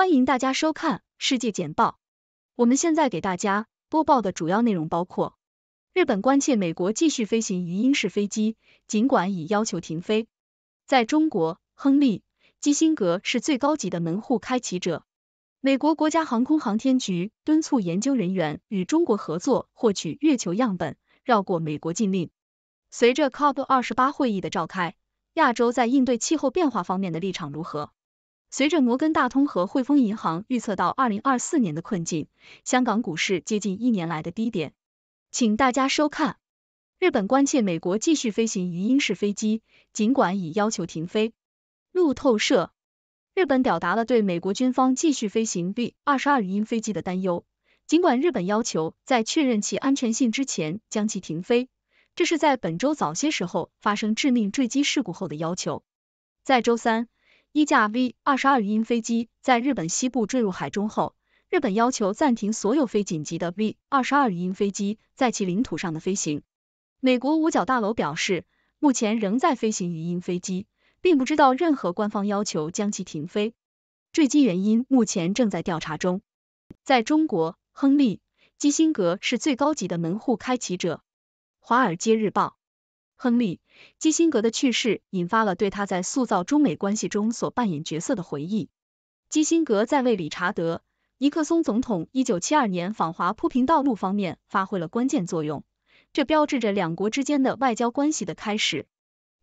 欢迎大家收看世界简报。我们现在给大家播报的主要内容包括：日本关切美国继续飞行鱼鹰式飞机，尽管已要求停飞；在中国，亨利基辛格是最高级的门户开启者；美国国家航空航天局敦促研究人员与中国合作获取月球样本，绕过美国禁令。随着 COP 二十八会议的召开，亚洲在应对气候变化方面的立场如何？随着摩根大通和汇丰银行预测到二零二四年的困境，香港股市接近一年来的低点。请大家收看。日本关切美国继续飞行鱼鹰式飞机，尽管已要求停飞。路透社，日本表达了对美国军方继续飞行 B 二十二鱼鹰飞机的担忧，尽管日本要求在确认其安全性之前将其停飞。这是在本周早些时候发生致命坠机事故后的要求。在周三。一架 V-22 语音飞机在日本西部坠入海中后，日本要求暂停所有非紧急的 V-22 语音飞机在其领土上的飞行。美国五角大楼表示，目前仍在飞行语音飞机，并不知道任何官方要求将其停飞。坠机原因目前正在调查中。在中国，亨利·基辛格是最高级的门户开启者。《华尔街日报》亨利·基辛格的去世引发了对他在塑造中美关系中所扮演角色的回忆。基辛格在为理查德·尼克松总统一九七二年访华铺平道路方面发挥了关键作用，这标志着两国之间的外交关系的开始。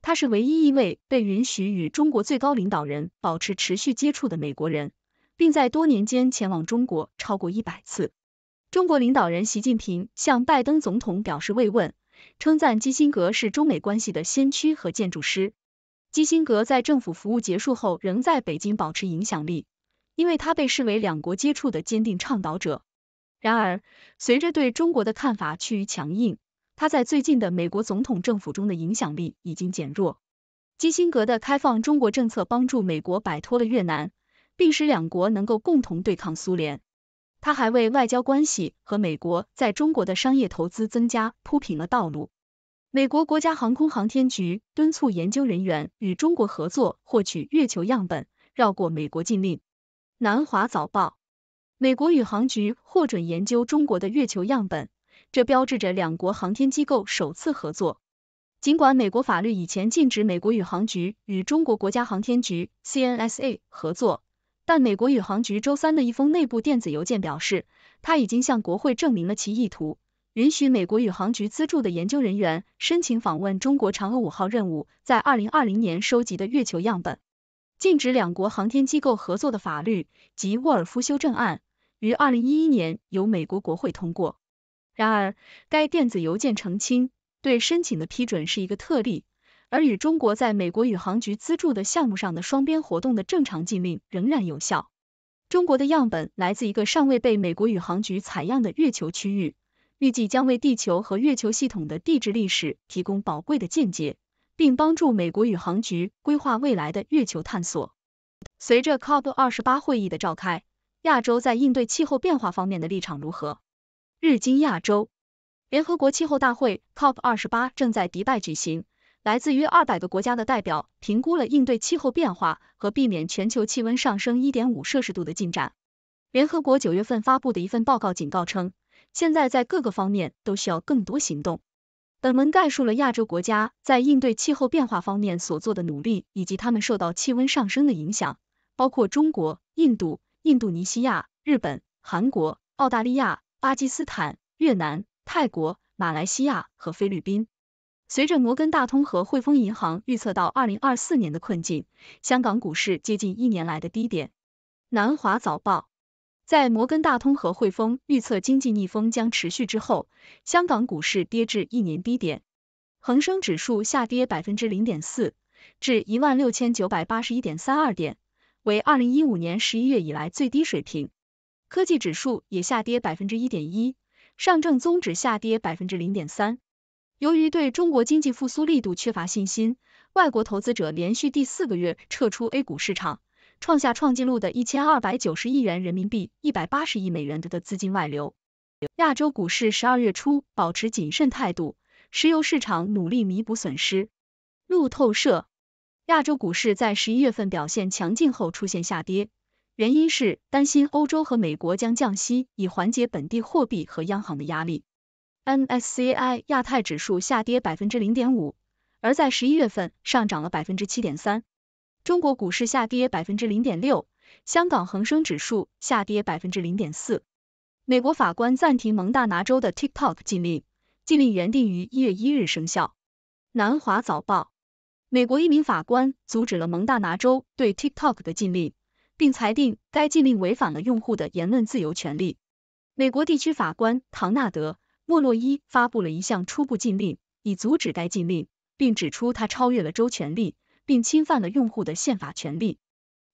他是唯一一位被允许与中国最高领导人保持持续接触的美国人，并在多年间前往中国超过一百次。中国领导人习近平向拜登总统表示慰问。称赞基辛格是中美关系的先驱和建筑师。基辛格在政府服务结束后，仍在北京保持影响力，因为他被视为两国接触的坚定倡导者。然而，随着对中国的看法趋于强硬，他在最近的美国总统政府中的影响力已经减弱。基辛格的开放中国政策帮助美国摆脱了越南，并使两国能够共同对抗苏联。他还为外交关系和美国在中国的商业投资增加铺平了道路。美国国家航空航天局敦促研究人员与中国合作获取月球样本，绕过美国禁令。南华早报：美国宇航局获准研究中国的月球样本，这标志着两国航天机构首次合作。尽管美国法律以前禁止美国宇航局与中国国家航天局 （CNSA） 合作。但美国宇航局周三的一封内部电子邮件表示，他已经向国会证明了其意图，允许美国宇航局资助的研究人员申请访问中国嫦娥五号任务在2020年收集的月球样本。禁止两国航天机构合作的法律及沃尔夫修正案于2011年由美国国会通过。然而，该电子邮件澄清，对申请的批准是一个特例。而与中国在美国宇航局资助的项目上的双边活动的正常禁令仍然有效。中国的样本来自一个尚未被美国宇航局采样的月球区域，预计将为地球和月球系统的地质历史提供宝贵的见解，并帮助美国宇航局规划未来的月球探索。随着 COP 二十八会议的召开，亚洲在应对气候变化方面的立场如何？日经亚洲，联合国气候大会 COP 二十八正在迪拜举行。来自于二百个国家的代表评估了应对气候变化和避免全球气温上升一点五摄氏度的进展。联合国九月份发布的一份报告警告称，现在在各个方面都需要更多行动。本文概述了亚洲国家在应对气候变化方面所做的努力，以及他们受到气温上升的影响，包括中国、印度、印度尼西亚、日本、韩国、澳大利亚、巴基斯坦、越南、泰国、马来西亚和菲律宾。随着摩根大通和汇丰银行预测到二零二四年的困境，香港股市接近一年来的低点。南华早报在摩根大通和汇丰预测经济逆风将持续之后，香港股市跌至一年低点，恒生指数下跌百分之零点四，至一万六千九百八十一点三二点，为二零一五年十一月以来最低水平。科技指数也下跌百分之一点一，上证综指下跌百分之零点三。由于对中国经济复苏力度缺乏信心，外国投资者连续第四个月撤出 A 股市场，创下创纪录的1290亿元人民币、180亿美元的资金外流。亚洲股市十二月初保持谨慎态度，石油市场努力弥补损失。路透社，亚洲股市在十一月份表现强劲后出现下跌，原因是担心欧洲和美国将降息，以缓解本地货币和央行的压力。MSCI 亚太指数下跌百分之零点五，而在十一月份上涨了百分之七点三。中国股市下跌百分之零点六，香港恒生指数下跌百分之零点四。美国法官暂停蒙大拿州的 TikTok 禁令，禁令原定于一月一日生效。南华早报：美国一名法官阻止了蒙大拿州对 TikTok 的禁令，并裁定该禁令违反了用户的言论自由权利。美国地区法官唐纳德。莫洛伊发布了一项初步禁令，以阻止该禁令，并指出他超越了州权力，并侵犯了用户的宪法权利。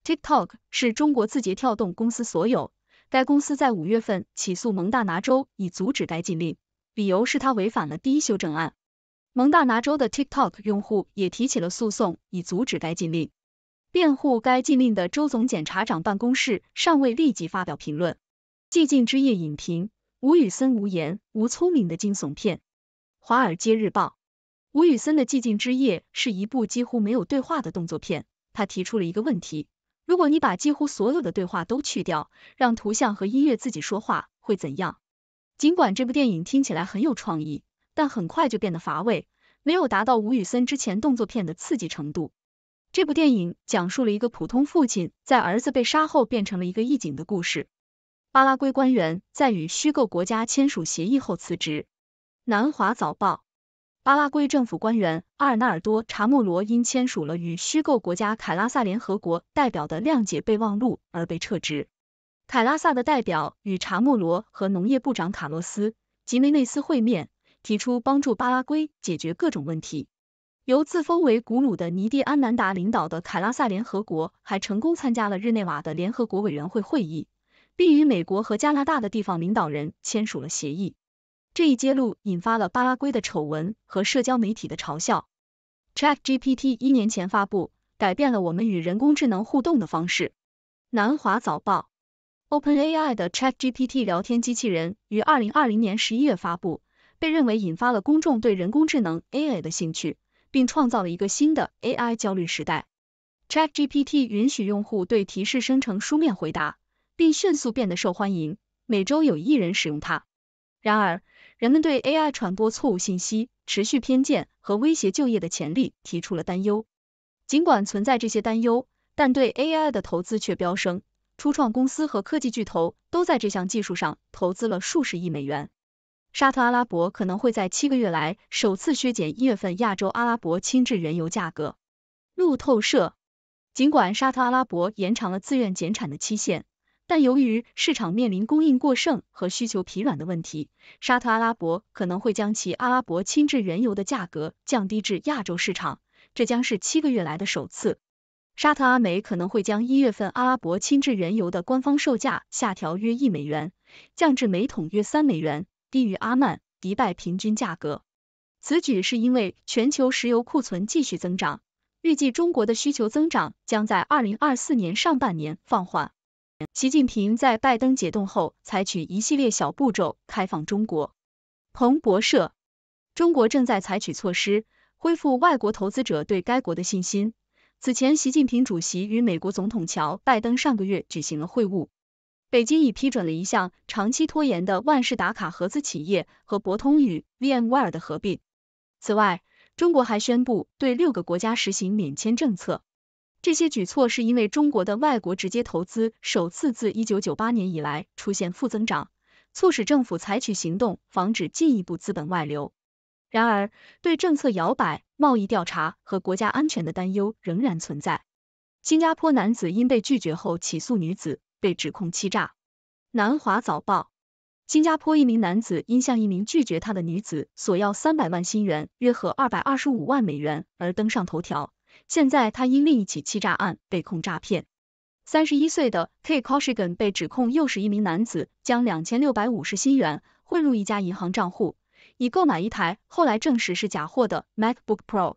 TikTok 是中国字节跳动公司所有，该公司在五月份起诉蒙大拿州以阻止该禁令，理由是它违反了第一修正案。蒙大拿州的 TikTok 用户也提起了诉讼，以阻止该禁令。辩护该禁令的州总检察长办公室尚未立即发表评论。寂静之夜影评。吴宇森无言、无聪明的惊悚片，《华尔街日报》。吴宇森的《寂静之夜》是一部几乎没有对话的动作片。他提出了一个问题：如果你把几乎所有的对话都去掉，让图像和音乐自己说话，会怎样？尽管这部电影听起来很有创意，但很快就变得乏味，没有达到吴宇森之前动作片的刺激程度。这部电影讲述了一个普通父亲在儿子被杀后变成了一个义警的故事。巴拉圭官员在与虚构国家签署协议后辞职。南华早报：巴拉圭政府官员阿尔纳尔多·查莫罗因签署了与虚构国家凯拉萨联合国代表的谅解备忘录而被撤职。凯拉萨的代表与查莫罗和农业部长卡洛斯·吉梅内斯会面，提出帮助巴拉圭解决各种问题。由自封为古鲁的尼地安南达领导的凯拉萨联合国还成功参加了日内瓦的联合国委员会会议。并与美国和加拿大的地方领导人签署了协议。这一揭露引发了巴拉圭的丑闻和社交媒体的嘲笑。ChatGPT 一年前发布，改变了我们与人工智能互动的方式。南华早报，OpenAI 的 ChatGPT 聊天机器人于2020年11月发布，被认为引发了公众对人工智能 AI 的兴趣，并创造了一个新的 AI 焦虑时代。ChatGPT 允许用户对提示生成书面回答。并迅速变得受欢迎，每周有一人使用它。然而，人们对 AI 传播错误信息、持续偏见和威胁就业的潜力提出了担忧。尽管存在这些担忧，但对 AI 的投资却飙升，初创公司和科技巨头都在这项技术上投资了数十亿美元。沙特阿拉伯可能会在七个月来首次削减一月份亚洲阿拉伯轻质原油价格。路透社，尽管沙特阿拉伯延长了自愿减产的期限。但由于市场面临供应过剩和需求疲软的问题，沙特阿拉伯可能会将其阿拉伯轻质原油的价格降低至亚洲市场，这将是七个月来的首次。沙特阿美可能会将一月份阿拉伯轻质原油的官方售价下调约一美元，降至每桶约三美元，低于阿曼、迪拜平均价格。此举是因为全球石油库存继续增长，预计中国的需求增长将在二零二四年上半年放缓。习近平在拜登解冻后采取一系列小步骤开放中国。彭博社，中国正在采取措施恢复外国投资者对该国的信心。此前，习近平主席与美国总统乔拜登上个月举行了会晤。北京已批准了一项长期拖延的万事达卡合资企业和博通与 VMware 的合并。此外，中国还宣布对六个国家实行免签政策。这些举措是因为中国的外国直接投资首次自一九九八年以来出现负增长，促使政府采取行动防止进一步资本外流。然而，对政策摇摆、贸易调查和国家安全的担忧仍然存在。新加坡男子因被拒绝后起诉女子，被指控欺诈。南华早报：新加坡一名男子因向一名拒绝他的女子索要三百万新元（约合二百二十五万美元）而登上头条。现在，他因另一起欺诈案被控诈骗。三十一岁的 K. k o s h i g a n 被指控又是一名男子将两千六百五十新元汇入一家银行账户，以购买一台后来证实是假货的 MacBook Pro。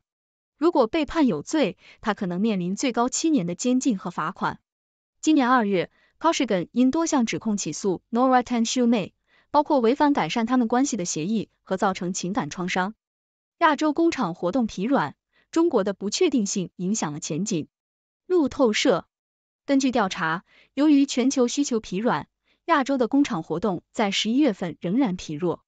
如果被判有罪，他可能面临最高七年的监禁和罚款。今年二月 k o s h i g a n 因多项指控起诉 Nora Tan Shu Mei，包括违反改善他们关系的协议和造成情感创伤。亚洲工厂活动疲软。中国的不确定性影响了前景。路透社根据调查，由于全球需求疲软，亚洲的工厂活动在十一月份仍然疲弱。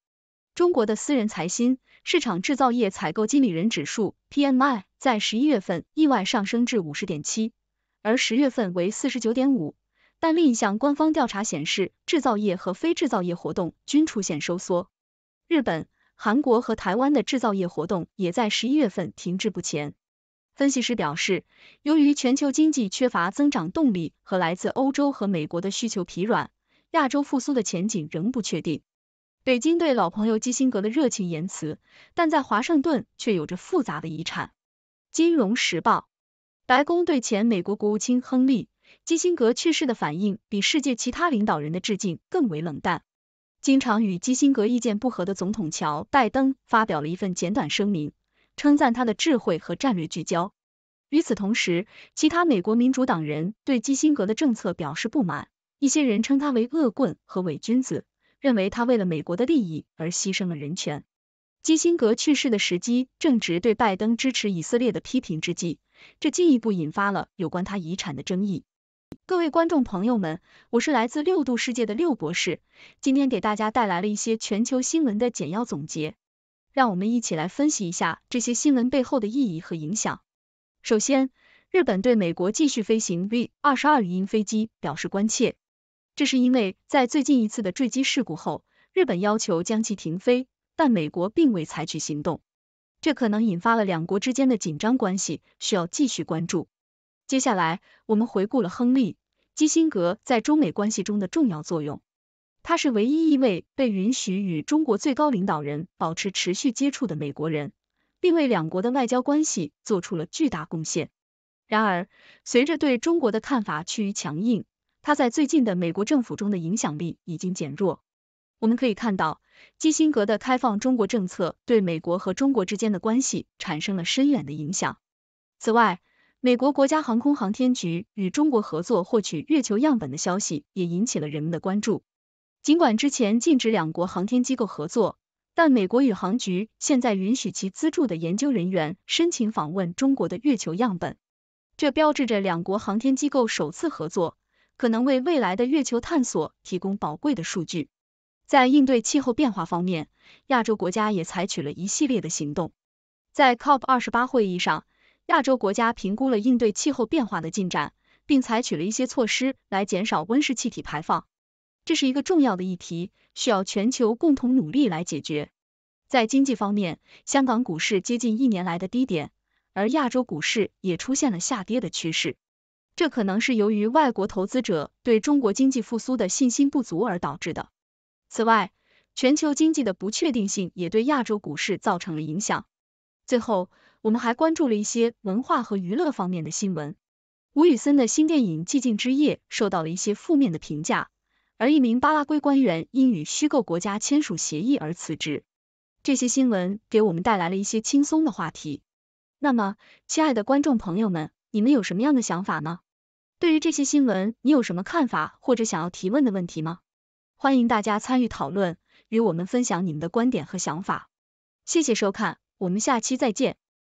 中国的私人财新市场制造业采购经理人指数 （PMI） 在十一月份意外上升至五十点七，而十月份为四十九点五。但另一项官方调查显示，制造业和非制造业活动均出现收缩。日本韩国和台湾的制造业活动也在十一月份停滞不前。分析师表示，由于全球经济缺乏增长动力和来自欧洲和美国的需求疲软，亚洲复苏的前景仍不确定。北京对老朋友基辛格的热情言辞，但在华盛顿却有着复杂的遗产。《金融时报》白宫对前美国国务卿亨利·基辛格去世的反应，比世界其他领导人的致敬更为冷淡。经常与基辛格意见不合的总统乔·拜登发表了一份简短声明，称赞他的智慧和战略聚焦。与此同时，其他美国民主党人对基辛格的政策表示不满，一些人称他为恶棍和伪君子，认为他为了美国的利益而牺牲了人权。基辛格去世的时机正值对拜登支持以色列的批评之际，这进一步引发了有关他遗产的争议。各位观众朋友们，我是来自六度世界的六博士，今天给大家带来了一些全球新闻的简要总结，让我们一起来分析一下这些新闻背后的意义和影响。首先，日本对美国继续飞行 V-22 语音飞机表示关切，这是因为在最近一次的坠机事故后，日本要求将其停飞，但美国并未采取行动，这可能引发了两国之间的紧张关系，需要继续关注。接下来，我们回顾了亨利·基辛格在中美关系中的重要作用。他是唯一一位被允许与中国最高领导人保持持续接触的美国人，并为两国的外交关系做出了巨大贡献。然而，随着对中国的看法趋于强硬，他在最近的美国政府中的影响力已经减弱。我们可以看到，基辛格的开放中国政策对美国和中国之间的关系产生了深远的影响。此外，美国国家航空航天局与中国合作获取月球样本的消息也引起了人们的关注。尽管之前禁止两国航天机构合作，但美国宇航局现在允许其资助的研究人员申请访问中国的月球样本。这标志着两国航天机构首次合作，可能为未来的月球探索提供宝贵的数据。在应对气候变化方面，亚洲国家也采取了一系列的行动。在 COP 二十八会议上。亚洲国家评估了应对气候变化的进展，并采取了一些措施来减少温室气体排放。这是一个重要的议题，需要全球共同努力来解决。在经济方面，香港股市接近一年来的低点，而亚洲股市也出现了下跌的趋势。这可能是由于外国投资者对中国经济复苏的信心不足而导致的。此外，全球经济的不确定性也对亚洲股市造成了影响。最后。我们还关注了一些文化和娱乐方面的新闻，吴宇森的新电影《寂静之夜》受到了一些负面的评价，而一名巴拉圭官员因与虚构国家签署协议而辞职。这些新闻给我们带来了一些轻松的话题。那么，亲爱的观众朋友们，你们有什么样的想法呢？对于这些新闻，你有什么看法或者想要提问的问题吗？欢迎大家参与讨论，与我们分享你们的观点和想法。谢谢收看，我们下期再见。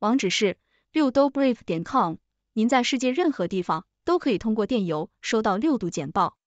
网址是六 i d o b r i e f c o m 您在世界任何地方都可以通过电邮收到六度简报。